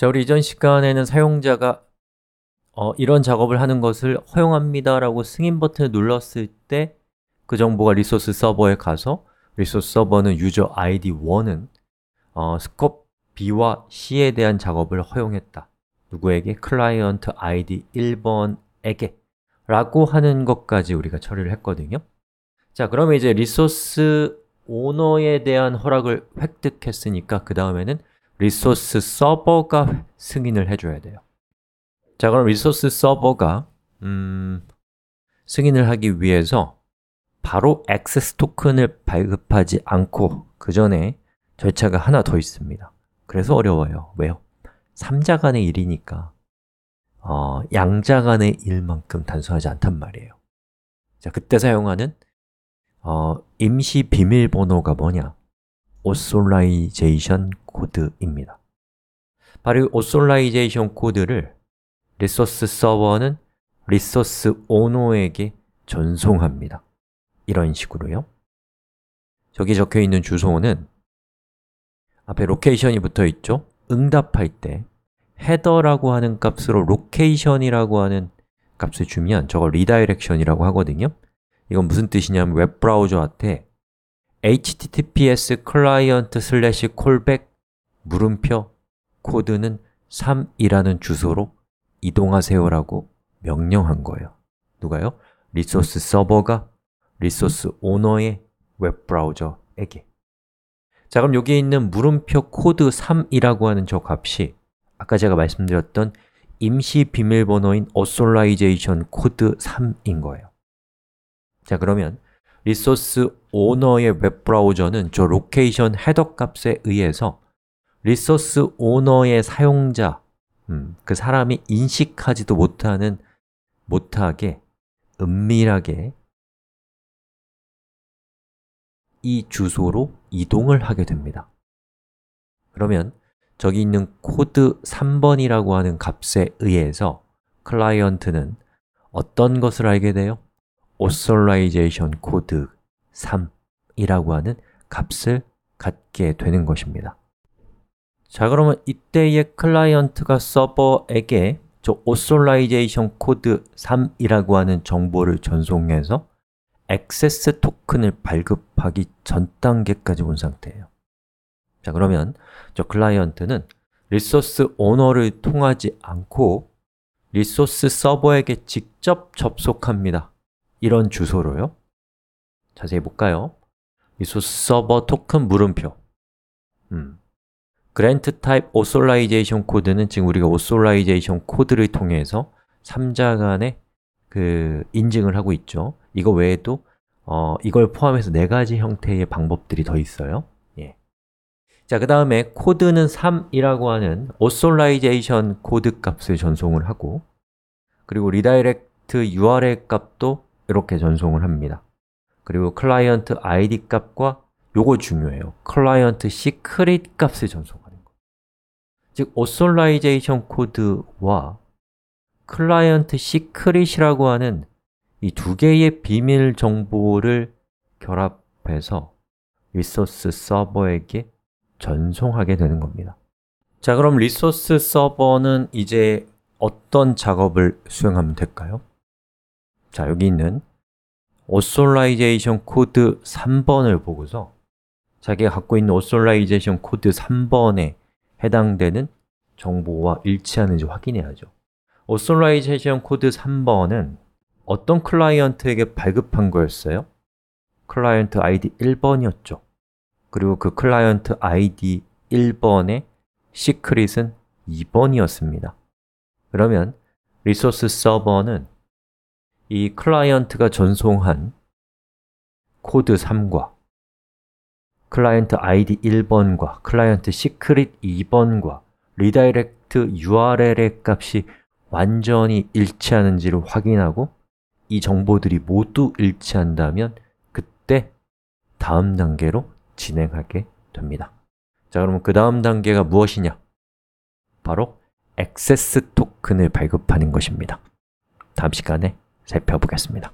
자, 우리 이전 시간에는 사용자가 어, 이런 작업을 하는 것을 허용합니다 라고 승인 버튼을 눌렀을 때 그 정보가 리소스 서버에 가서 리소스 서버는 유저 아이디 1은 어, 스콥 B와 C에 대한 작업을 허용했다 누구에게? 클라이언트 아이디 1번에게 라고 하는 것까지 우리가 처리를 했거든요 자, 그러면 이제 리소스 오너에 대한 허락을 획득했으니까 그 다음에는 리소스 서버가 승인을 해줘야 돼요 자, 그럼 리소스 서버가 음, 승인을 하기 위해서 바로 액세스 토큰을 발급하지 않고 그 전에 절차가 하나 더 있습니다 그래서 어려워요. 왜요? 3자 간의 일이니까 어, 양자 간의 일만큼 단순하지 않단 말이에요 자, 그때 사용하는 어, 임시 비밀번호가 뭐냐? 오솔라이제이션 코드입니다. 바로 이 authorization 코드를 리소스 서버는 리소스 오너에게 전송합니다. 이런 식으로요. 저기 적혀 있는 주소는 앞에 로케이션이 붙어 있죠? 응답할 때 헤더라고 하는 값으로 로케이션이라고 하는 값을 주면 저걸 리다이렉션이라고 하거든요. 이건 무슨 뜻이냐면 웹브라우저한테 https client slash callback 물음표 코드는 3이라는 주소로 이동하세요라고 명령한 거예요 누가요? 리소스 서버가 리소스 오너의 웹브라우저에게 자, 그럼 여기에 있는 물음표 코드 3이라고 하는 저 값이 아까 제가 말씀드렸던 임시 비밀번호인 a o i 솔 a t i o n 코드 3인 거예요 자, 그러면 리소스 오너의 웹브라우저는 저 로케이션 헤더 값에 의해서 리소스 오너의 사용자, 음, 그 사람이 인식하지도 못하는 못하게 은밀하게 이 주소로 이동을 하게 됩니다. 그러면 저기 있는 코드 3번이라고 하는 값에 의해서 클라이언트는 어떤 것을 알게 돼요? authorization 코드 3이라고 하는 값을 갖게 되는 것입니다. 자, 그러면 이때의 클라이언트가 서버에게 저 오솔라이제이션 코드 3이라고 하는 정보를 전송해서 액세스 토큰을 발급하기 전 단계까지 온 상태예요. 자, 그러면 저 클라이언트는 리소스 오너를 통하지 않고 리소스 서버에게 직접 접속합니다. 이런 주소로요. 자세히 볼까요? 리소스 서버 토큰 물음표 음, 그랜트 타입 오솔라이제이션 코드는 지금 우리가 오솔라이제이션 코드를 통해서 3자 간의 그 인증을 하고 있죠. 이거 외에도 어, 이걸 포함해서 네 가지 형태의 방법들이 더 있어요. 예. 자, 그 다음에 코드는 3이라고 하는 오솔라이제이션 코드 값을 전송을 하고 그리고 리다이렉트 URL 값도 이렇게 전송을 합니다. 그리고 클라이언트 ID 값과 요거 중요해요. 클라이언트 시크릿 값을 전송하는 거. 즉, 어솔라이제이션 코드와 클라이언트 시크릿이라고 하는 이 두 개의 비밀 정보를 결합해서 리소스 서버에게 전송하게 되는 겁니다. 자, 그럼 리소스 서버는 이제 어떤 작업을 수행하면 될까요? 자, 여기 있는 authentication 코드 3번을 보고서 자기가 갖고 있는 오솔라이제이션 코드 3번에 해당되는 정보와 일치하는지 확인해야죠. 오솔라이제이션 코드 3번은 어떤 클라이언트에게 발급한 거였어요? 클라이언트 ID 1번이었죠. 그리고 그 클라이언트 ID 1번의 시크릿은 2번이었습니다. 그러면 리소스 서버는 이 클라이언트가 전송한 코드 3과 클라이언트 ID 1번과 클라이언트 시크릿 2번과 리다이렉트 URL의 값이 완전히 일치하는지를 확인하고 이 정보들이 모두 일치한다면 그때 다음 단계로 진행하게 됩니다. 자, 그러면 그 다음 단계가 무엇이냐? 바로 액세스 토큰을 발급하는 것입니다. 다음 시간에 살펴보겠습니다.